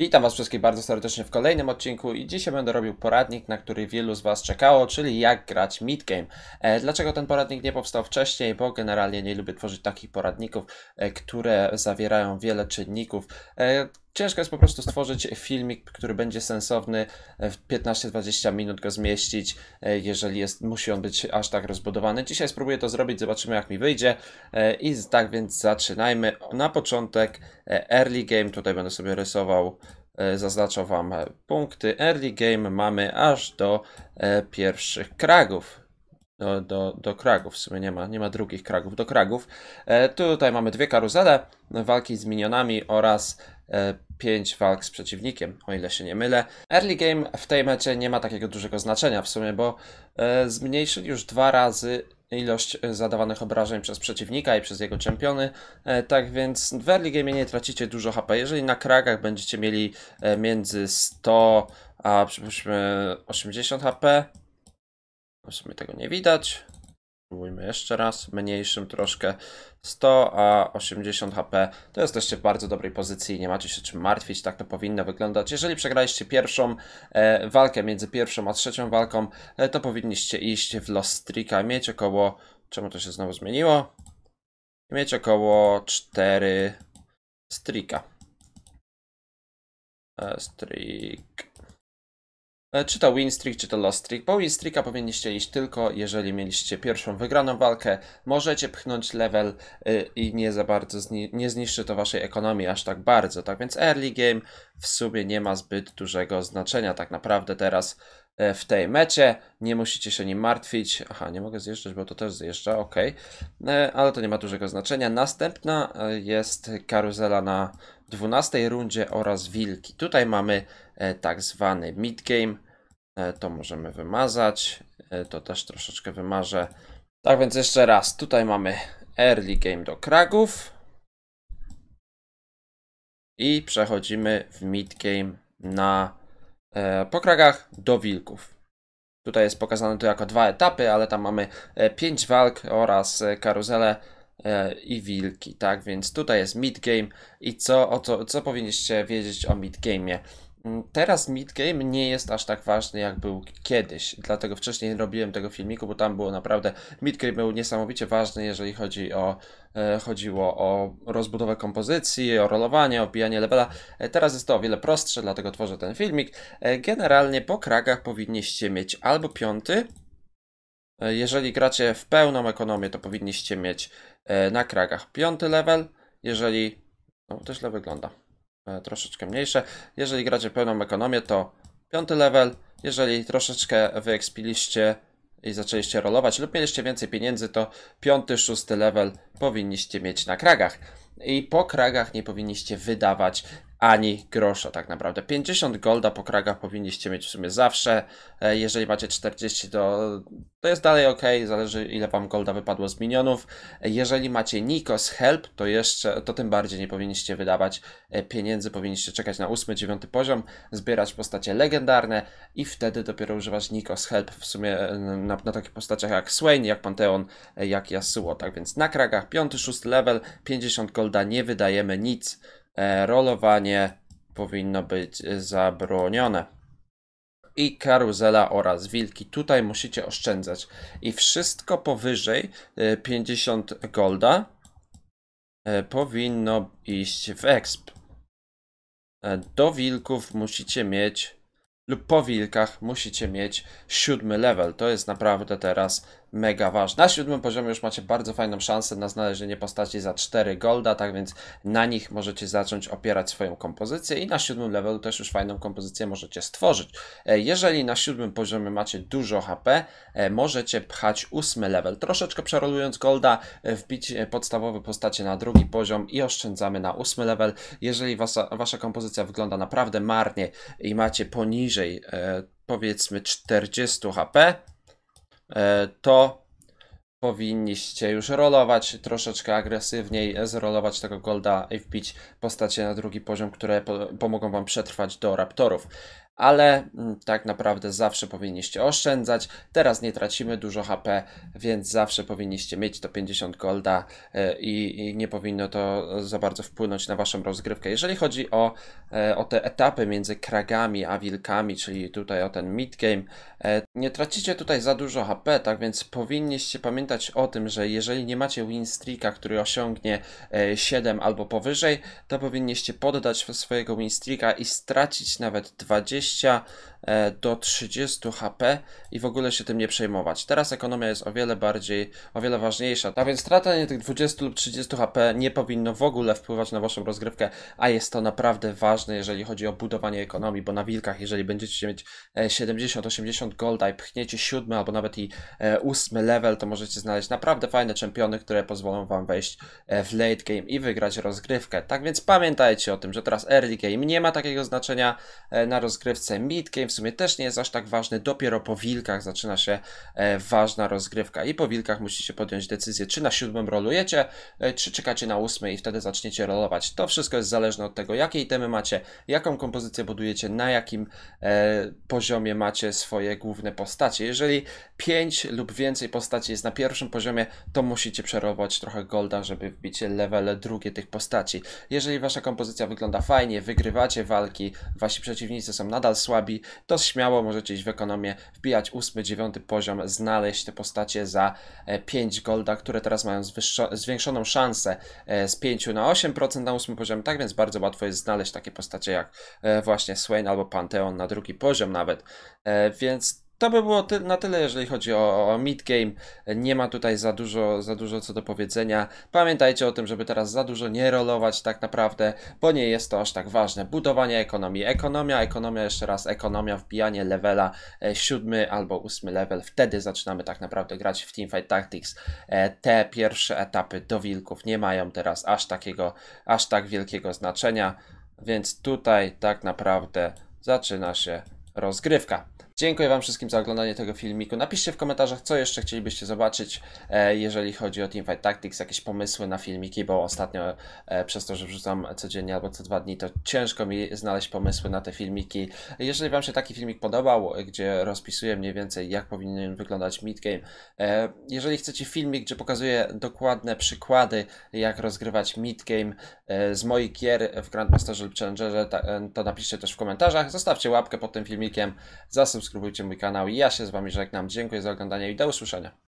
Witam Was wszystkich bardzo serdecznie w kolejnym odcinku i dzisiaj będę robił poradnik, na który wielu z Was czekało, czyli jak grać midgame. E, dlaczego ten poradnik nie powstał wcześniej? Bo generalnie nie lubię tworzyć takich poradników, e, które zawierają wiele czynników, e, ciężko jest po prostu stworzyć filmik, który będzie sensowny, e, w 15-20 minut go zmieścić, e, jeżeli jest, musi on być aż tak rozbudowany. Dzisiaj spróbuję to zrobić, zobaczymy jak mi wyjdzie. E, I tak więc zaczynajmy. Na początek early game, tutaj będę sobie rysował, zaznaczał Wam punkty. Early game mamy aż do pierwszych kragów do, do, do kragów. W sumie nie ma, nie ma drugich kragów, do kragów. E, tutaj mamy dwie karuzele walki z minionami oraz 5 e, walk z przeciwnikiem, o ile się nie mylę. Early game w tej mecie nie ma takiego dużego znaczenia w sumie, bo e, zmniejszyli już dwa razy ilość e, zadawanych obrażeń przez przeciwnika i przez jego czempiony. Tak więc w early game nie tracicie dużo HP. Jeżeli na kragach będziecie mieli między 100 a przypuśćmy 80 HP, w sumie tego nie widać, Spróbujmy jeszcze raz, mniejszym troszkę 100, a 80 HP to jesteście w bardzo dobrej pozycji i nie macie się czym martwić, tak to powinno wyglądać. Jeżeli przegraliście pierwszą e, walkę między pierwszą a trzecią walką, e, to powinniście iść w Lost Streaka, mieć około, czemu to się znowu zmieniło? Mieć około 4 strika. E, streak E, czy to win streak, czy to lost streak. Bo win streaka powinniście iść tylko, jeżeli mieliście pierwszą wygraną walkę. Możecie pchnąć level e, i nie za bardzo, zni nie zniszczy to waszej ekonomii aż tak bardzo. Tak więc early game w sumie nie ma zbyt dużego znaczenia tak naprawdę teraz e, w tej mecie. Nie musicie się nim martwić. Aha, nie mogę zjeżdżać, bo to też zjeżdża, ok. Ale to nie ma dużego znaczenia. Następna jest karuzela na 12 rundzie oraz wilki. Tutaj mamy tak zwany mid game E, to możemy wymazać. E, to też troszeczkę wymarzę. Tak więc jeszcze raz, tutaj mamy early game do Kragów. I przechodzimy w mid game na e, po Kragach do Wilków. Tutaj jest pokazane to jako dwa etapy, ale tam mamy 5 e, walk oraz karuzelę i wilki, tak? Więc tutaj jest mid game i co, o co, co powinniście wiedzieć o mid game'ie? Mm, teraz midgame nie jest aż tak ważny jak był kiedyś, dlatego wcześniej robiłem tego filmiku, bo tam było naprawdę midgame był niesamowicie ważny, jeżeli chodzi o e, chodziło o rozbudowę kompozycji, o rolowanie, o bijanie levela. E, teraz jest to o wiele prostsze, dlatego tworzę ten filmik. E, generalnie po kragach powinniście mieć albo piąty, jeżeli gracie w pełną ekonomię, to powinniście mieć na kragach piąty level, jeżeli... No, to źle wygląda. E, troszeczkę mniejsze. Jeżeli gracie pełną ekonomię, to piąty level. Jeżeli troszeczkę wyekspiliście i zaczęliście rolować lub mieliście więcej pieniędzy, to piąty, szósty level powinniście mieć na kragach. I po kragach nie powinniście wydawać ani grosza tak naprawdę. 50 golda po kragach powinniście mieć w sumie zawsze. E, jeżeli macie 40 to, to jest dalej ok, zależy ile wam golda wypadło z minionów. E, jeżeli macie Nikos Help to jeszcze, to tym bardziej nie powinniście wydawać e, pieniędzy, powinniście czekać na 8-9 poziom, zbierać postacie legendarne i wtedy dopiero używać Nikos Help w sumie na, na takich postaciach jak Swain, jak Panteon, jak Yasuo. Tak więc na kragach 5-6 level, 50 golda nie wydajemy nic. E, rolowanie powinno być zabronione. I karuzela oraz wilki. Tutaj musicie oszczędzać. I wszystko powyżej 50 e, golda e, powinno iść w exp. Do wilków musicie mieć lub po wilkach musicie mieć siódmy level. To jest naprawdę teraz mega ważne. Na siódmym poziomie już macie bardzo fajną szansę na znalezienie postaci za 4 golda, tak więc na nich możecie zacząć opierać swoją kompozycję i na siódmym levelu też już fajną kompozycję możecie stworzyć. E, jeżeli na siódmym poziomie macie dużo HP, e, możecie pchać ósmy level, troszeczkę przerolując golda, e, wbić podstawowe postacie na drugi poziom i oszczędzamy na ósmy level. Jeżeli wasa wasza kompozycja wygląda naprawdę marnie i macie poniżej powiedzmy 40 HP, E, to powinniście już rolować troszeczkę agresywniej, zrolować tego golda i wbić postacie na drugi poziom, które po pomogą wam przetrwać do raptorów ale mm, tak naprawdę zawsze powinniście oszczędzać. Teraz nie tracimy dużo HP, więc zawsze powinniście mieć to 50 golda e, i, i nie powinno to e, za bardzo wpłynąć na waszą rozgrywkę. Jeżeli chodzi o, e, o te etapy między kragami a wilkami, czyli tutaj o ten mid game, nie tracicie tutaj za dużo HP, tak więc powinniście pamiętać o tym, że jeżeli nie macie win streaka, który osiągnie 7 albo powyżej, to powinniście poddać swojego win streaka i stracić nawet 20 20 E, do 30 HP i w ogóle się tym nie przejmować. Teraz ekonomia jest o wiele bardziej, o wiele ważniejsza. A więc strata tych 20 lub 30 HP nie powinno w ogóle wpływać na waszą rozgrywkę, a jest to naprawdę ważne, jeżeli chodzi o budowanie ekonomii, bo na wilkach, jeżeli będziecie mieć 70-80 e, golda i pchniecie 7 albo nawet i 8 e, level, to możecie znaleźć naprawdę fajne czempiony, które pozwolą wam wejść w late game i wygrać rozgrywkę. Tak więc pamiętajcie o tym, że teraz early game nie ma takiego znaczenia na rozgrywce mid game, sumie też nie jest aż tak ważny. Dopiero po wilkach zaczyna się e, ważna rozgrywka i po wilkach musicie podjąć decyzję, czy na siódmym rolujecie, e, czy czekacie na ósmy i wtedy zaczniecie rolować. To wszystko jest zależne od tego, jakie itemy macie, jaką kompozycję budujecie, na jakim e, poziomie macie swoje główne postacie. Jeżeli pięć lub więcej postaci jest na pierwszym poziomie, to musicie przerobować trochę golda, żeby wbić level drugie tych postaci. Jeżeli wasza kompozycja wygląda fajnie, wygrywacie walki, wasi przeciwnicy są nadal słabi to śmiało możecie iść w ekonomię, wbijać 8, 9 poziom, znaleźć te postacie za 5 e, golda, które teraz mają zwiększoną szansę e, z 5 na 8% na 8 poziom, tak więc bardzo łatwo jest znaleźć takie postacie jak e, właśnie Swain albo Pantheon na drugi poziom nawet, więc to by było ty na tyle, jeżeli chodzi o, o midgame. Nie ma tutaj za dużo, za dużo co do powiedzenia. Pamiętajcie o tym, żeby teraz za dużo nie rolować tak naprawdę, bo nie jest to aż tak ważne. Budowanie ekonomii. Ekonomia, ekonomia, jeszcze raz ekonomia, wbijanie levela e, siódmy albo ósmy level. Wtedy zaczynamy tak naprawdę grać w Teamfight Tactics. E, te pierwsze etapy do wilków nie mają teraz aż takiego, aż tak wielkiego znaczenia, więc tutaj tak naprawdę zaczyna się rozgrywka. Dziękuję Wam wszystkim za oglądanie tego filmiku. Napiszcie w komentarzach, co jeszcze chcielibyście zobaczyć, e, jeżeli chodzi o Teamfight Tactics, jakieś pomysły na filmiki, bo ostatnio e, przez to, że wrzucam codziennie albo co dwa dni, to ciężko mi znaleźć pomysły na te filmiki. Jeżeli Wam się taki filmik podobał, gdzie rozpisuję mniej więcej, jak powinien wyglądać midgame, e, jeżeli chcecie filmik, gdzie pokazuję dokładne przykłady, jak rozgrywać midgame z moich gier w Grandmasterze lub Challengerze, to napiszcie też w komentarzach. Zostawcie łapkę pod tym filmikiem, zasubskrybujcie subskrybujcie mój kanał. Ja się z Wami żegnam. Dziękuję za oglądanie i do usłyszenia.